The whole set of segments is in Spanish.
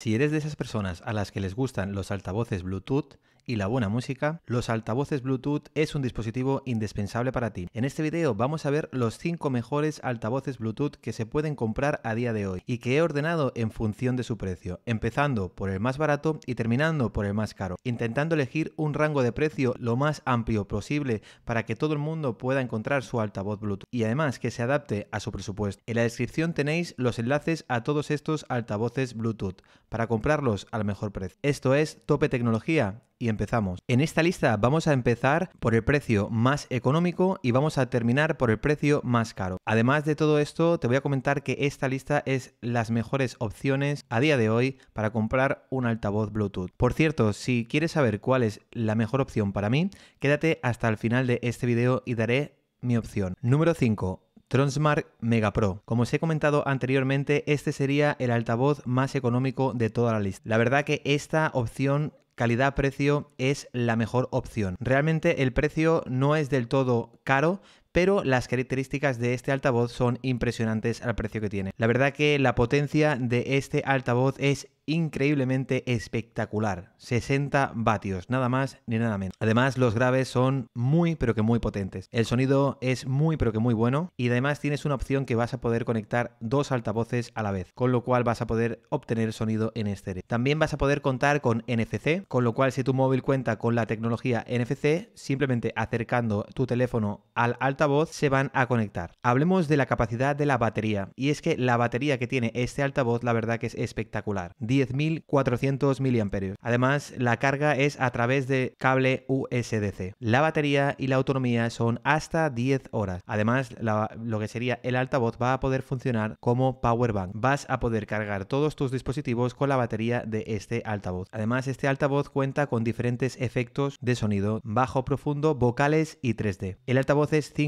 Si eres de esas personas a las que les gustan los altavoces Bluetooth y la buena música, los altavoces Bluetooth es un dispositivo indispensable para ti. En este video vamos a ver los 5 mejores altavoces Bluetooth que se pueden comprar a día de hoy y que he ordenado en función de su precio, empezando por el más barato y terminando por el más caro, intentando elegir un rango de precio lo más amplio posible para que todo el mundo pueda encontrar su altavoz Bluetooth y además que se adapte a su presupuesto. En la descripción tenéis los enlaces a todos estos altavoces Bluetooth para comprarlos al mejor precio. Esto es Tope Tecnología y empezamos. En esta lista vamos a empezar por el precio más económico y vamos a terminar por el precio más caro. Además de todo esto, te voy a comentar que esta lista es las mejores opciones a día de hoy para comprar un altavoz Bluetooth. Por cierto, si quieres saber cuál es la mejor opción para mí, quédate hasta el final de este video y daré mi opción. Número 5 Tronsmark Mega Pro. Como os he comentado anteriormente, este sería el altavoz más económico de toda la lista. La verdad que esta opción calidad-precio es la mejor opción. Realmente el precio no es del todo caro, pero las características de este altavoz son impresionantes al precio que tiene. La verdad que la potencia de este altavoz es increíblemente espectacular, 60 vatios, nada más ni nada menos. Además los graves son muy pero que muy potentes, el sonido es muy pero que muy bueno y además tienes una opción que vas a poder conectar dos altavoces a la vez, con lo cual vas a poder obtener sonido en estéreo. También vas a poder contar con NFC, con lo cual si tu móvil cuenta con la tecnología NFC, simplemente acercando tu teléfono al altavoz altavoz se van a conectar. Hablemos de la capacidad de la batería. Y es que la batería que tiene este altavoz la verdad que es espectacular. 10.400 miliamperios. Además, la carga es a través de cable USDC. La batería y la autonomía son hasta 10 horas. Además, lo que sería el altavoz va a poder funcionar como power bank. Vas a poder cargar todos tus dispositivos con la batería de este altavoz. Además, este altavoz cuenta con diferentes efectos de sonido, bajo profundo, vocales y 3D. El altavoz es 5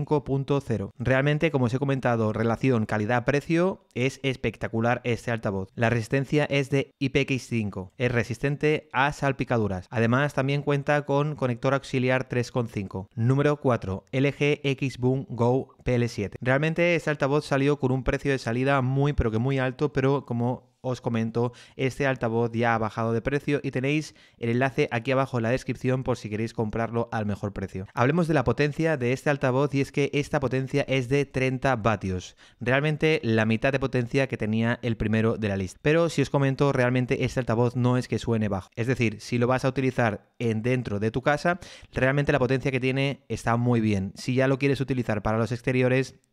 Realmente, como os he comentado, relación calidad-precio es espectacular este altavoz. La resistencia es de IPX5, es resistente a salpicaduras. Además, también cuenta con conector auxiliar 3.5. Número 4, LG X Boom Go l 7 Realmente este altavoz salió con un precio de salida muy pero que muy alto, pero como os comento, este altavoz ya ha bajado de precio y tenéis el enlace aquí abajo en la descripción por si queréis comprarlo al mejor precio. Hablemos de la potencia de este altavoz y es que esta potencia es de 30 vatios, realmente la mitad de potencia que tenía el primero de la lista. Pero si os comento, realmente este altavoz no es que suene bajo. Es decir, si lo vas a utilizar en dentro de tu casa, realmente la potencia que tiene está muy bien. Si ya lo quieres utilizar para los exteriores,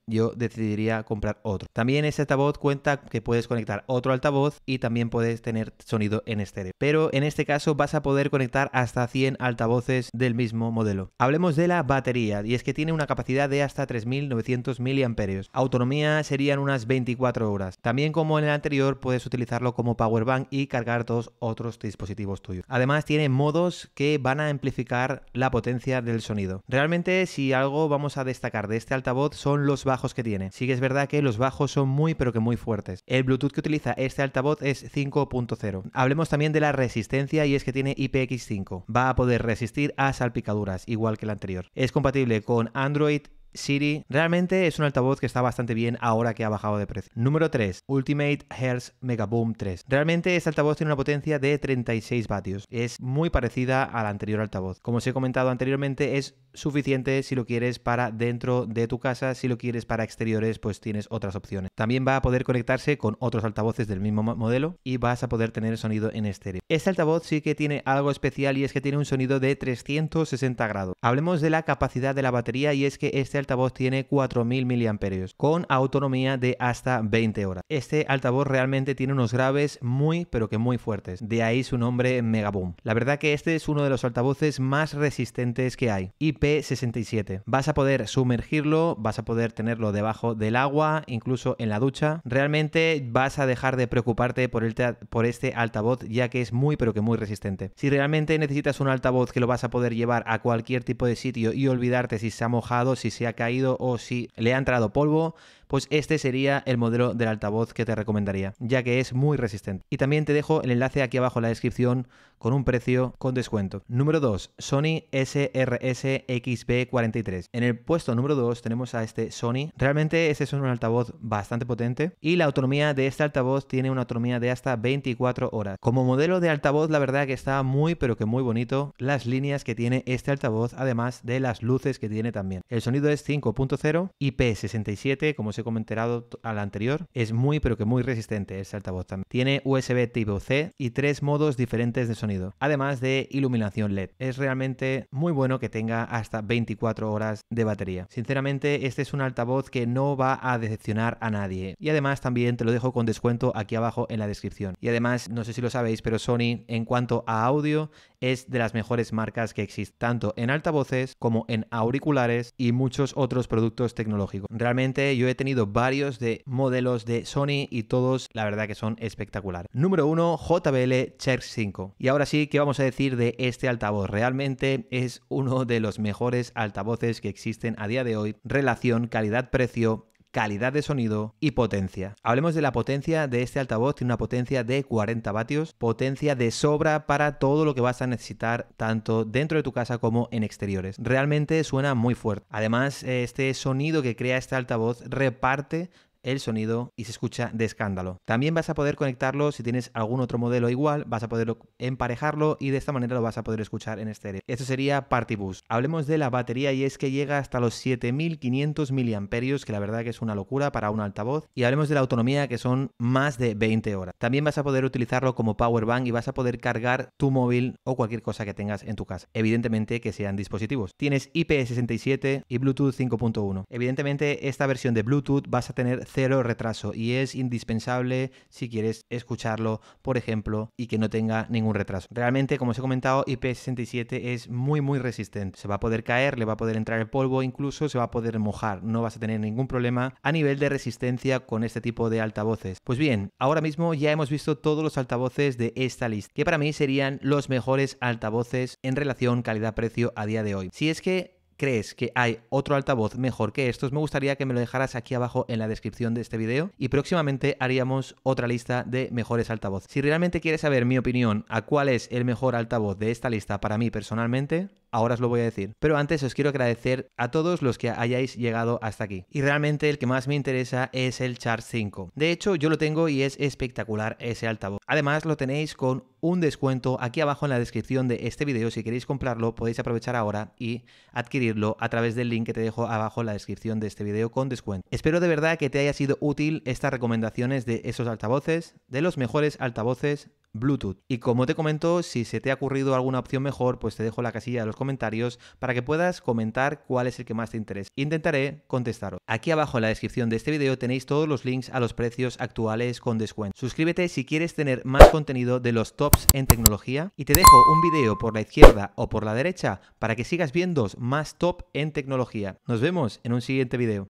yo decidiría comprar otro. También este altavoz cuenta que puedes conectar otro altavoz y también puedes tener sonido en estéreo. Pero en este caso vas a poder conectar hasta 100 altavoces del mismo modelo. Hablemos de la batería y es que tiene una capacidad de hasta 3.900 miliamperios. Autonomía serían unas 24 horas. También como en el anterior puedes utilizarlo como power bank y cargar dos otros dispositivos tuyos. Además tiene modos que van a amplificar la potencia del sonido. Realmente si algo vamos a destacar de este altavoz son los bajos que tiene. Sí que es verdad que los bajos son muy pero que muy fuertes. El Bluetooth que utiliza este altavoz es 5.0. Hablemos también de la resistencia y es que tiene IPX5. Va a poder resistir a salpicaduras, igual que el anterior. Es compatible con Android, Siri realmente es un altavoz que está bastante bien ahora que ha bajado de precio. Número 3, Ultimate Hertz Boom 3. Realmente este altavoz tiene una potencia de 36 vatios. Es muy parecida al anterior altavoz. Como os he comentado anteriormente, es suficiente si lo quieres para dentro de tu casa, si lo quieres para exteriores, pues tienes otras opciones. También va a poder conectarse con otros altavoces del mismo modelo y vas a poder tener sonido en estéreo. Este altavoz sí que tiene algo especial y es que tiene un sonido de 360 grados. Hablemos de la capacidad de la batería y es que este este altavoz tiene 4000 miliamperios con autonomía de hasta 20 horas. Este altavoz realmente tiene unos graves muy pero que muy fuertes, de ahí su nombre Megaboom. La verdad que este es uno de los altavoces más resistentes que hay, IP67. Vas a poder sumergirlo, vas a poder tenerlo debajo del agua, incluso en la ducha. Realmente vas a dejar de preocuparte por, el por este altavoz ya que es muy pero que muy resistente. Si realmente necesitas un altavoz que lo vas a poder llevar a cualquier tipo de sitio y olvidarte si se ha mojado, si se ha ha caído o si le ha entrado polvo, pues este sería el modelo del altavoz que te recomendaría, ya que es muy resistente. Y también te dejo el enlace aquí abajo en la descripción con un precio con descuento. Número 2, Sony SRS XB43. En el puesto número 2 tenemos a este Sony. Realmente este es un altavoz bastante potente y la autonomía de este altavoz tiene una autonomía de hasta 24 horas. Como modelo de altavoz la verdad que está muy pero que muy bonito las líneas que tiene este altavoz además de las luces que tiene también. El sonido es 5.0 IP67 como os he comentado al anterior, es muy pero que muy resistente ese altavoz también. Tiene USB tipo C y tres modos diferentes de sonido, además de iluminación LED. Es realmente muy bueno que tenga hasta 24 horas de batería. Sinceramente, este es un altavoz que no va a decepcionar a nadie. Y además también te lo dejo con descuento aquí abajo en la descripción. Y además, no sé si lo sabéis, pero Sony en cuanto a audio es de las mejores marcas que existen, tanto en altavoces como en auriculares y muchos otros productos tecnológicos. Realmente yo he tenido varios de modelos de Sony y todos la verdad que son espectaculares. Número 1, JBL check 5. Y ahora sí, ¿qué vamos a decir de este altavoz? Realmente es uno de los mejores altavoces que existen a día de hoy, relación calidad-precio calidad de sonido y potencia. Hablemos de la potencia de este altavoz, tiene una potencia de 40 vatios, potencia de sobra para todo lo que vas a necesitar tanto dentro de tu casa como en exteriores. Realmente suena muy fuerte. Además, este sonido que crea este altavoz reparte el sonido y se escucha de escándalo. También vas a poder conectarlo si tienes algún otro modelo igual, vas a poder emparejarlo y de esta manera lo vas a poder escuchar en estéreo. Esto sería Party Bus. Hablemos de la batería y es que llega hasta los 7500 miliamperios, que la verdad que es una locura para un altavoz, y hablemos de la autonomía que son más de 20 horas. También vas a poder utilizarlo como power bank y vas a poder cargar tu móvil o cualquier cosa que tengas en tu casa. Evidentemente que sean dispositivos. Tienes IP67 y Bluetooth 5.1. Evidentemente esta versión de Bluetooth vas a tener cero retraso y es indispensable si quieres escucharlo, por ejemplo, y que no tenga ningún retraso. Realmente, como os he comentado, IP67 es muy, muy resistente. Se va a poder caer, le va a poder entrar el polvo, incluso se va a poder mojar. No vas a tener ningún problema a nivel de resistencia con este tipo de altavoces. Pues bien, ahora mismo ya hemos visto todos los altavoces de esta lista, que para mí serían los mejores altavoces en relación calidad-precio a día de hoy. Si es que crees que hay otro altavoz mejor que estos, me gustaría que me lo dejaras aquí abajo en la descripción de este video y próximamente haríamos otra lista de mejores altavoz. Si realmente quieres saber mi opinión a cuál es el mejor altavoz de esta lista para mí personalmente, ahora os lo voy a decir. Pero antes os quiero agradecer a todos los que hayáis llegado hasta aquí. Y realmente el que más me interesa es el Chart 5. De hecho, yo lo tengo y es espectacular ese altavoz. Además, lo tenéis con un descuento aquí abajo en la descripción de este video. Si queréis comprarlo, podéis aprovechar ahora y adquirirlo a través del link que te dejo abajo en la descripción de este video con descuento. Espero de verdad que te haya sido útil estas recomendaciones de esos altavoces, de los mejores altavoces Bluetooth. Y como te comento, si se te ha ocurrido alguna opción mejor, pues te dejo la casilla de los comentarios para que puedas comentar cuál es el que más te interesa. Intentaré contestaros. Aquí abajo en la descripción de este video tenéis todos los links a los precios actuales con descuento. Suscríbete si quieres tener más contenido de los tops en tecnología y te dejo un vídeo por la izquierda o por la derecha para que sigas viendo más top en tecnología. Nos vemos en un siguiente video.